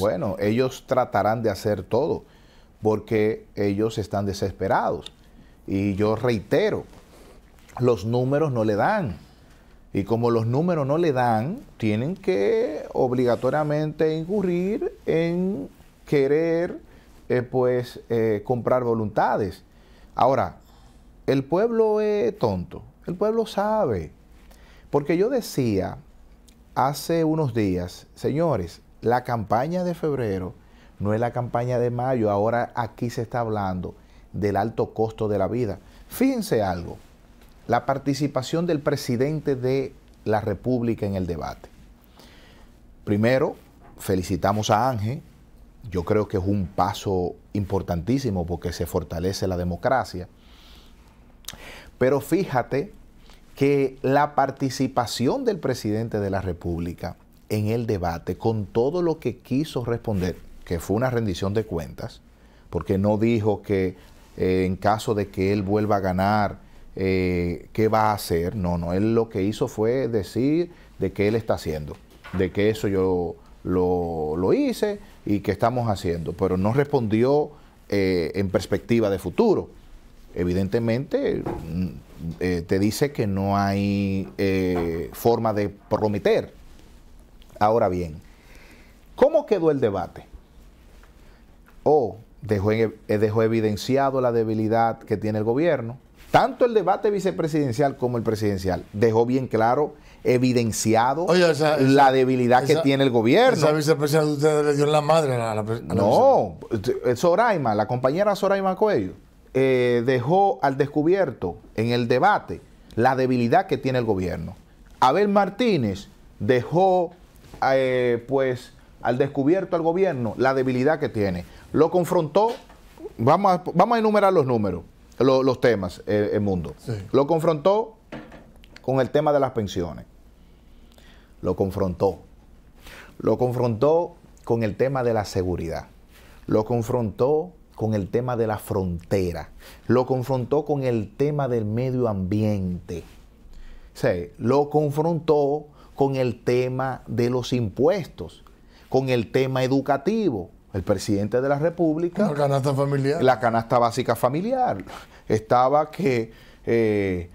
Bueno, ellos tratarán de hacer todo porque ellos están desesperados. Y yo reitero, los números no le dan. Y como los números no le dan, tienen que obligatoriamente incurrir en querer eh, pues eh, comprar voluntades. Ahora, el pueblo es tonto, el pueblo sabe. Porque yo decía hace unos días, señores, la campaña de febrero no es la campaña de mayo. Ahora aquí se está hablando del alto costo de la vida. Fíjense algo, la participación del presidente de la República en el debate. Primero, felicitamos a Ángel. Yo creo que es un paso importantísimo porque se fortalece la democracia. Pero fíjate que la participación del presidente de la República en el debate con todo lo que quiso responder, que fue una rendición de cuentas, porque no dijo que eh, en caso de que él vuelva a ganar, eh, qué va a hacer. No, no, él lo que hizo fue decir de qué él está haciendo, de que eso yo lo, hice y que estamos haciendo, pero no respondió eh, en perspectiva de futuro. Evidentemente, mm, te dice que no hay forma de prometer Ahora bien, ¿cómo quedó el debate? O oh, dejó, e, eh, dejó evidenciado la debilidad que tiene el gobierno. Tanto el debate vicepresidencial como el presidencial dejó bien claro, evidenciado la debilidad que tiene el gobierno. Esa vicepresidencial usted le dio la madre a la, presidencia. No, Soraima, eh, la compañera Soraima Coelho, eh, dejó al descubierto en el debate la debilidad que tiene el gobierno. Abel Martínez dejó eh, pues al descubierto al gobierno la debilidad que tiene. Lo confrontó, vamos a, vamos a enumerar los números, los temas, el mundo. Lo confrontó con el tema de las pensiones. Lo confrontó. Lo confrontó con el tema de la seguridad. Lo confrontó con el tema de la frontera. Lo confrontó con el tema del medio ambiente. se lo confrontó con el tema de los impuestos, con el tema educativo. El presidente de la República. La canasta familiar. La canasta básica familiar. Estaba que, eh,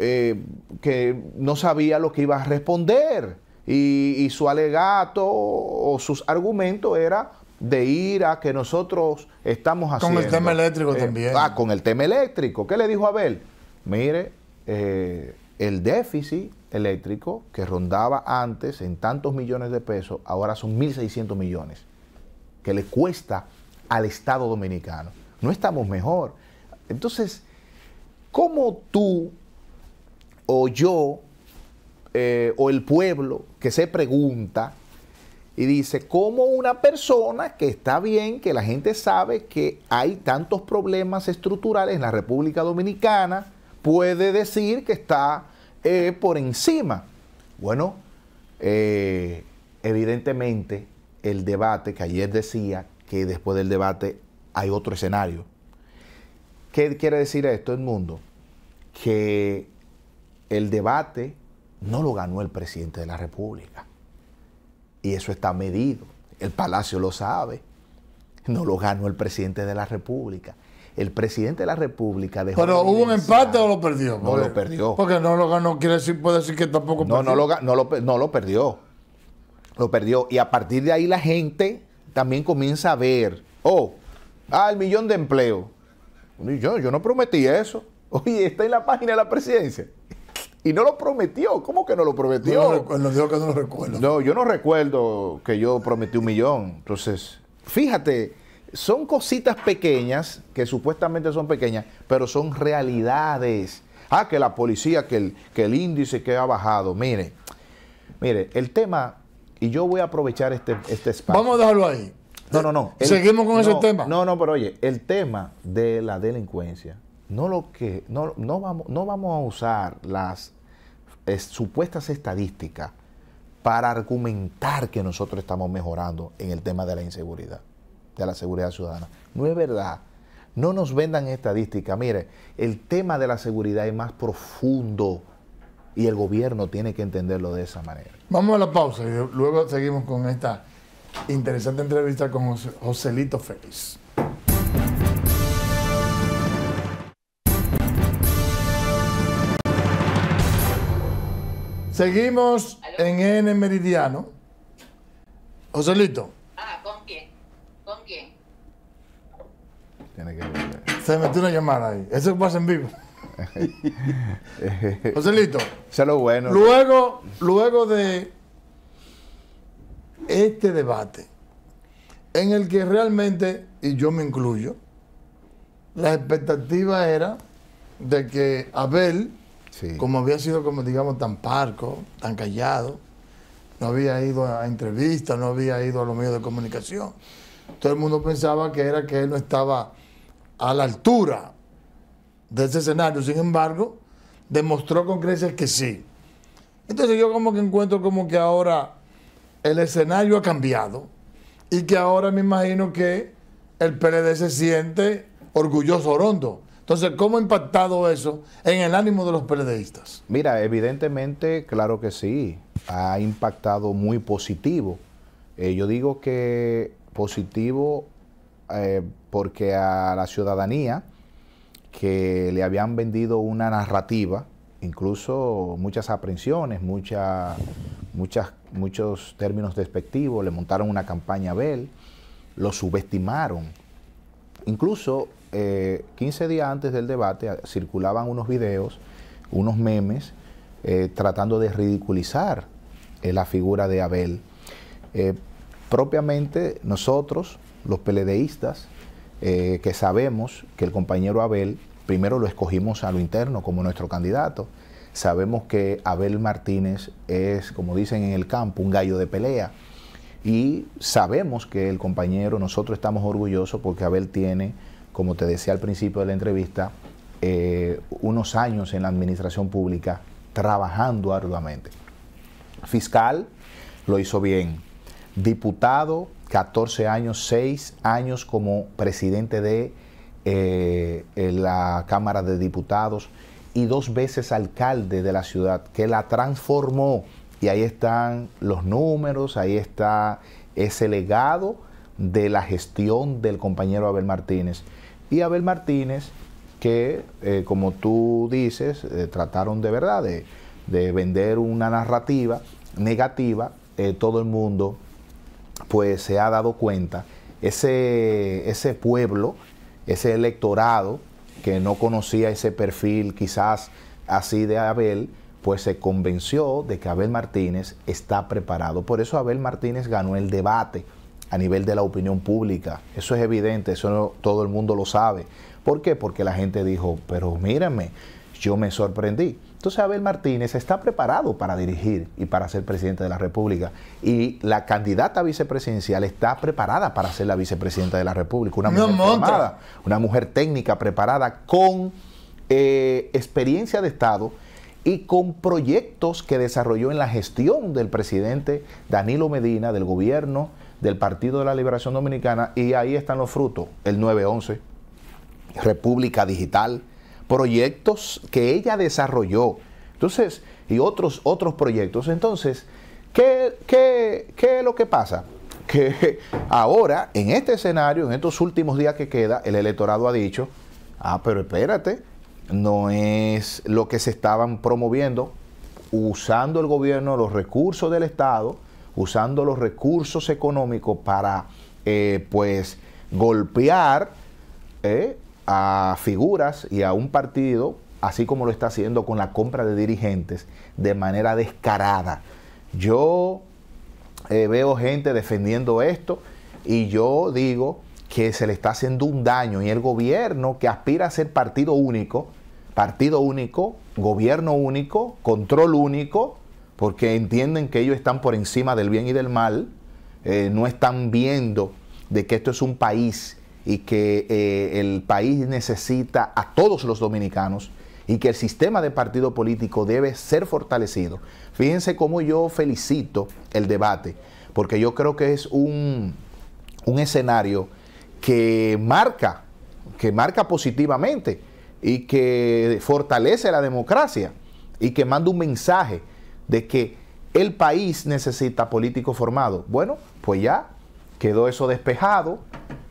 eh, que no sabía lo que iba a responder. Y, su alegato o sus argumentos era de ir a que nosotros estamos haciendo. Con el tema eléctrico eh, también. Ah, con el tema eléctrico. ¿Qué le dijo Abel? Mire, eh, el déficit eléctrico que rondaba antes en tantos millones de pesos, ahora son 1.600 millones, que le cuesta al Estado dominicano. No estamos mejor. Entonces, ¿cómo tú o yo eh, o el pueblo que se pregunta y dice, ¿cómo una persona que está bien, que la gente sabe que hay tantos problemas estructurales en la República Dominicana, puede decir que está eh, por encima. Bueno, eh, evidentemente el debate, que ayer decía que después del debate hay otro escenario. ¿Qué quiere decir esto, el mundo? Que el debate no lo ganó el presidente de la República. Y eso está medido. El Palacio lo sabe. No lo ganó el presidente de la República el presidente de la República dejó. Pero hubo un empate o lo perdió. No lo perdió. Porque no lo ganó, quiere decir, puede decir que tampoco no, No, lo, no, perdió. Lo perdió. Y a partir de ahí la gente también comienza a ver, oh, ah, el millón de empleo. yo, yo no prometí eso. Oye, está en la página de la presidencia. Y no lo prometió. ¿Cómo que no lo prometió? que no lo recuerdo. No, yo no recuerdo que yo prometí un millón. Entonces, fíjate son cositas pequeñas, que supuestamente son pequeñas, pero son realidades. Ah, que la policía, que el, el índice que ha bajado. Mire, mire, el tema, y yo voy a aprovechar este, este espacio. Vamos a dejarlo ahí. No, no, no. Seguimos con ese tema. No, no, pero oye, el tema de la delincuencia, no lo que, no, no vamos, no vamos a usar las eh, supuestas estadísticas para argumentar que nosotros estamos mejorando en el tema de la inseguridad de la seguridad ciudadana. No es verdad. No nos vendan estadísticas. Mire, el tema de la seguridad es más profundo y el gobierno tiene que entenderlo de esa manera. Vamos a la pausa y luego seguimos con esta interesante entrevista con Joselito Félix. Seguimos en N Meridiano. Joselito. Se metió una llamada ahí. Eso pasa en vivo. José Lito lo bueno. Luego, luego de este debate, en el que realmente, y yo me incluyo, la expectativa era de que Abel, como había sido, como digamos, tan parco, tan callado, no había ido a entrevistas, no había ido a los medios de comunicación. Todo el mundo pensaba que era que él no estaba a la altura de ese escenario, sin embargo, demostró con creces que sí. Entonces yo como que encuentro como que ahora el escenario ha cambiado y que ahora me imagino que el PLD se siente orgulloso rondo Entonces, ¿cómo ha impactado eso en el ánimo de los PLDistas? Mira, evidentemente, claro que sí, ha impactado muy positivo. Eh, yo digo que positivo eh, porque a la ciudadanía que le habían vendido una narrativa, incluso muchas aprensiones, muchas, muchos términos despectivos, le montaron una campaña a Abel... lo subestimaron. Incluso 15 eh, días antes del debate circulaban unos videos, unos memes, eh, tratando de ridiculizar eh, la figura de Abel. propiamente nosotros, los peledeístas, eh, que sabemos que el compañero Abel, primero lo escogimos a lo interno como nuestro candidato. Sabemos que Abel Martínez es, como dicen en el campo, un gallo de pelea. Y sabemos que el compañero, nosotros estamos orgullosos porque Abel tiene, como te decía al principio de la entrevista, eh, unos años en la administración pública trabajando arduamente. Fiscal lo hizo bien, diputado 14 años, 6 años como presidente de eh, eh, la Cámara de Diputados y dos veces alcalde de la ciudad, que la transformó. Y ahí están los números, ahí está ese legado de la gestión del compañero Abel Martínez. Y Abel Martínez, que eh, como tú dices, trataron de verdad de, de, vender una narrativa negativa, todo el mundo pues se ha dado cuenta, ese, ese pueblo, ese electorado que no conocía ese perfil quizás así de Abel, pues se convenció de que Abel Martínez está preparado. Por eso Abel Martínez ganó el debate a nivel de la opinión pública. Eso es evidente, eso todo el mundo lo sabe. ¿Por qué? Porque la gente dijo, pero mírame, yo me sorprendí. Entonces Abel Martínez está preparado para dirigir y para ser presidente de la República. Y la candidata vicepresidencial está preparada para ser la vicepresidenta de la República. Una mujer una mujer técnica preparada con eh, experiencia de Estado y con proyectos que desarrolló en la gestión del presidente Danilo Medina, del gobierno del Partido de la Liberación Dominicana. Y ahí están los frutos, el 9-11, República Digital proyectos que ella desarrolló. Entonces, y otros, otros proyectos. Entonces, ¿qué, es lo que pasa? Que ahora, en este escenario, en estos últimos días que queda, el electorado ha dicho, ah, pero espérate, no es lo que se estaban promoviendo, usando el gobierno los recursos del Estado, usando los recursos económicos para, eh, pues, golpear eh, a figuras y a un partido, así como lo está haciendo con la compra de dirigentes, de manera descarada. Yo eh, veo gente defendiendo esto y yo digo que se le está haciendo un daño y el gobierno que aspira a ser partido único, partido único, gobierno único, control único, porque entienden que ellos están por encima del bien y del mal, eh, no están viendo de que esto es un país y que eh, el país necesita a todos los dominicanos y que el sistema de partido político debe ser fortalecido. Fíjense cómo yo felicito el debate, porque yo creo que es un, escenario que marca, que marca positivamente y que fortalece la democracia y que manda un mensaje de que el país necesita políticos formados. Bueno, pues ya quedó eso despejado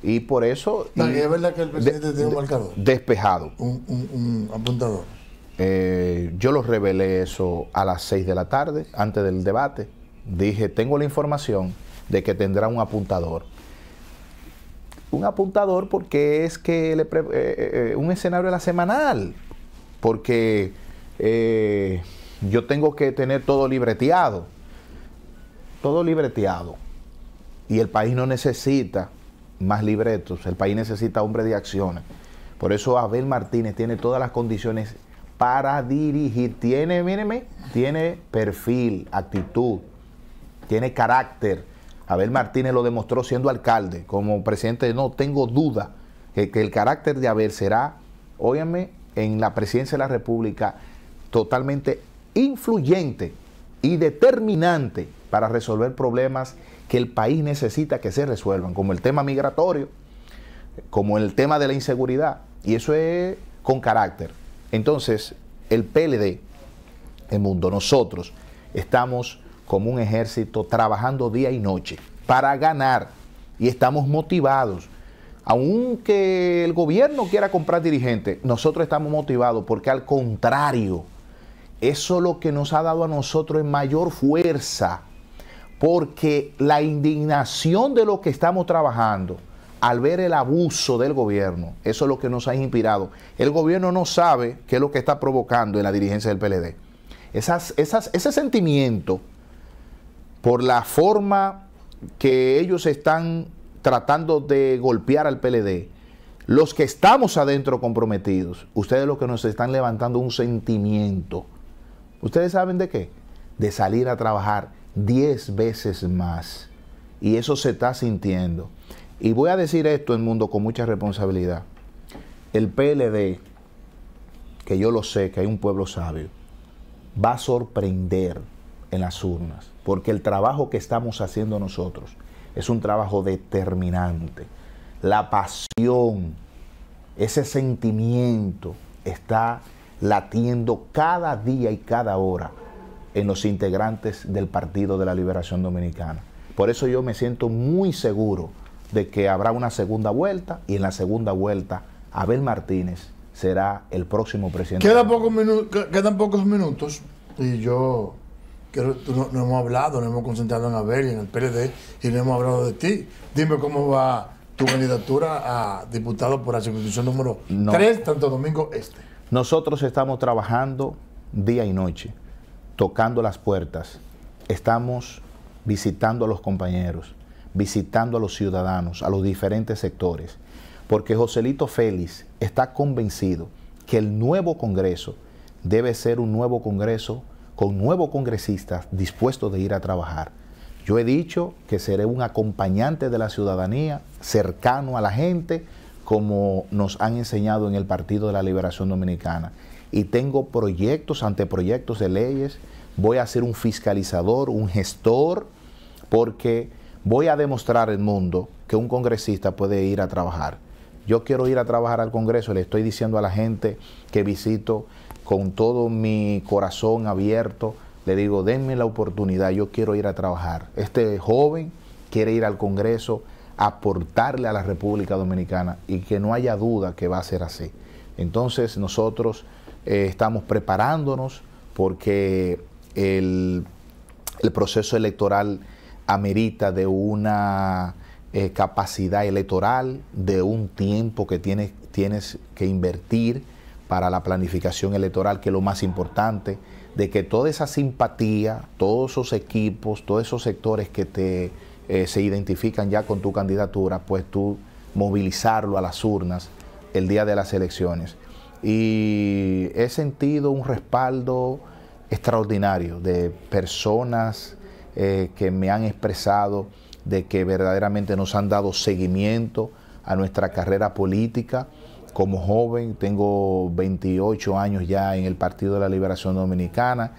y por eso... es verdad que el presidente tiene un marcador. Despejado. Un, apuntador. Eh, yo lo revelé eso a las 6 de la tarde, antes del debate. Dije, tengo la información de que tendrá un apuntador. Un apuntador porque es que eh, eh, un escenario a la semanal, porque yo tengo que tener todo libreteado, todo libreteado. Y el país no necesita más libretos, el país necesita hombres de acciones. Por eso Abel Martínez tiene todas las condiciones para dirigir. Tiene, mírenme, tiene perfil, actitud, tiene carácter. Abel Martínez lo demostró siendo alcalde, como presidente. No tengo duda que, que el carácter de Abel será, óyeme, en la presidencia de la República totalmente influyente y determinante para resolver problemas que el país necesita que se resuelvan, como el tema migratorio, como el tema de la inseguridad, y eso es con carácter. Entonces, el PLD, el mundo, nosotros estamos como un ejército trabajando día y noche para ganar y estamos motivados. Aunque el gobierno quiera comprar dirigentes, nosotros estamos motivados porque al contrario, eso lo que nos ha dado a nosotros es mayor fuerza porque la indignación de los que estamos trabajando al ver el abuso del gobierno, eso es lo que nos ha inspirado. El gobierno no sabe qué es lo que está provocando en la dirigencia del PLD. Esas, esas, ese sentimiento por la forma que ellos están tratando de golpear al PLD, los que estamos adentro comprometidos, ustedes lo que nos están levantando un sentimiento. ¿Ustedes saben de qué? De salir a trabajar 10 veces más. Y eso se está sintiendo. Y voy a decir esto en mundo con mucha responsabilidad. El PLD, que yo lo sé, que hay un pueblo sabio, va a sorprender en las urnas, porque el trabajo que estamos haciendo nosotros es un trabajo determinante. La pasión, ese sentimiento está latiendo cada día y cada hora en los integrantes del Partido de la Liberación Dominicana. Por eso yo me siento muy seguro de que habrá una segunda vuelta y en la segunda vuelta Abel Martínez será el próximo presidente. quedan pocos minutos y yo no, hemos hablado, no hemos concentrado en Abel y en el PLD y no hemos hablado de ti. Dime cómo va tu candidatura a diputado por la circunstancia número 3, tanto domingo este. Nosotros estamos trabajando día y noche tocando las puertas, estamos visitando a los compañeros, visitando a los ciudadanos, a los diferentes sectores, porque Joselito Félix está convencido que el nuevo Congreso debe ser un nuevo Congreso con nuevos congresistas dispuestos de ir a trabajar. Yo he dicho que seré un acompañante de la ciudadanía, cercano a la gente, como nos han enseñado en el Partido de la Liberación Dominicana y tengo proyectos, anteproyectos de leyes. Voy a ser un fiscalizador, un gestor, porque voy a demostrar al mundo que un congresista puede ir a trabajar. Yo quiero ir a trabajar al Congreso, le estoy diciendo a la gente que visito con todo mi corazón abierto, le digo, denme la oportunidad, yo quiero ir a trabajar. Este joven quiere ir al Congreso, aportarle a la República Dominicana y que no haya duda que va a ser así. Entonces nosotros eh, estamos preparándonos porque el, proceso electoral amerita de una eh, capacidad electoral, de un tiempo que tienes, tienes que invertir para la planificación electoral, que es lo más importante, de que toda esa simpatía, todos esos equipos, todos esos sectores que te, eh, se identifican ya con tu candidatura, pues tú movilizarlo a las urnas el día de las elecciones y he sentido un respaldo extraordinario de personas eh, que me han expresado de que verdaderamente nos han dado seguimiento a nuestra carrera política. Como joven, tengo 28 años ya en el Partido de la Liberación Dominicana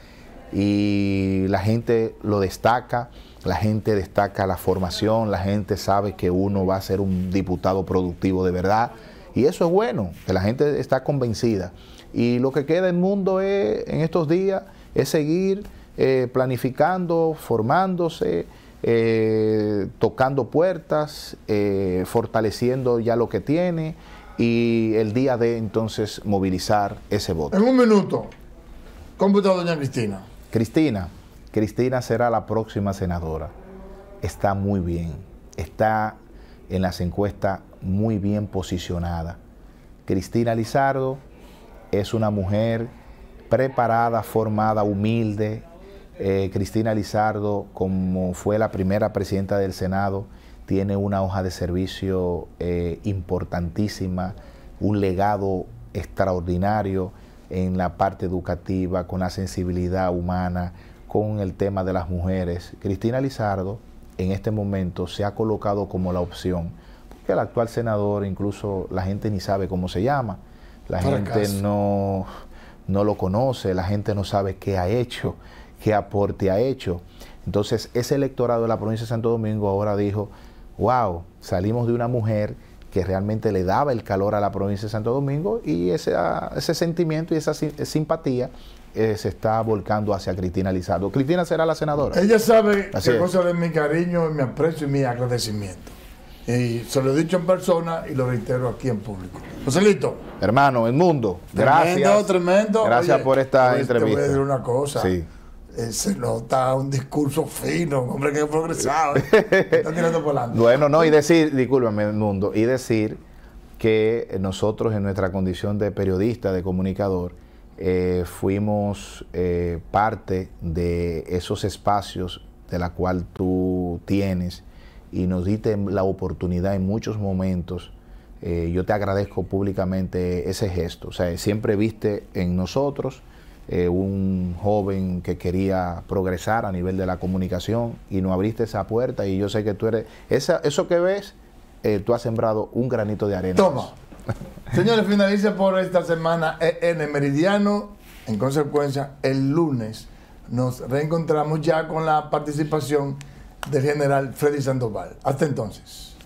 y la gente lo destaca, la gente destaca la formación, la gente sabe que uno va a ser un diputado productivo de verdad, y eso es bueno, que la gente está convencida. Y lo que queda el mundo es, en estos días es seguir eh, planificando, formándose, eh, tocando puertas, eh, fortaleciendo ya lo que tiene y el día de entonces movilizar ese voto. En un minuto, ¿cómo está doña Cristina? Cristina, Cristina será la próxima senadora. Está muy bien, está en las encuestas muy bien posicionada. Cristina Lizardo es una mujer preparada, formada, humilde. Eh, Cristina Lizardo, como fue la primera presidenta del Senado, tiene una hoja de servicio eh, importantísima, un legado extraordinario en la parte educativa, con la sensibilidad humana, con el tema de las mujeres. Cristina Lizardo en este momento se ha colocado como la opción el actual senador, incluso la gente ni sabe cómo se llama, la gente no, no lo conoce, la gente no sabe qué ha hecho, qué aporte ha hecho. Entonces, ese electorado de la provincia de Santo Domingo ahora dijo, wow, salimos de una mujer que realmente le daba el calor a la provincia de Santo Domingo y ese, ah, ese sentimiento y esa eh, simpatía eh, se está volcando hacia Cristina Lizardo. Cristina será la senadora. Ella sabe que es. cosa de mi cariño, mi aprecio y mi agradecimiento. Y se lo he dicho en persona y lo reitero aquí en público. Joselito. Hermano, mundo. gracias. Tremendo, tremendo. Gracias por esta entrevista. Pues, te voy a decir una cosa. Sí. Eh, se nota un discurso fino, hombre que progresado. Eh, está tirando por adelante. Bueno, no, y decir, discúlpame, mundo y decir que nosotros en nuestra condición de periodista, de comunicador, eh, fuimos parte de esos espacios de la cual tú tienes y nos diste la oportunidad en muchos momentos. Eh, yo te agradezco públicamente ese gesto. O sea, siempre viste en nosotros eh, un joven que quería progresar a nivel de la comunicación y nos abriste esa puerta y yo sé que tú eres... Esa, eso que ves, eh, tú has sembrado un granito de arena. Toma. Señores, finalice por esta semana en el Meridiano. En consecuencia, el lunes nos reencontramos ya con la participación del general Freddy Sandoval. Hasta entonces.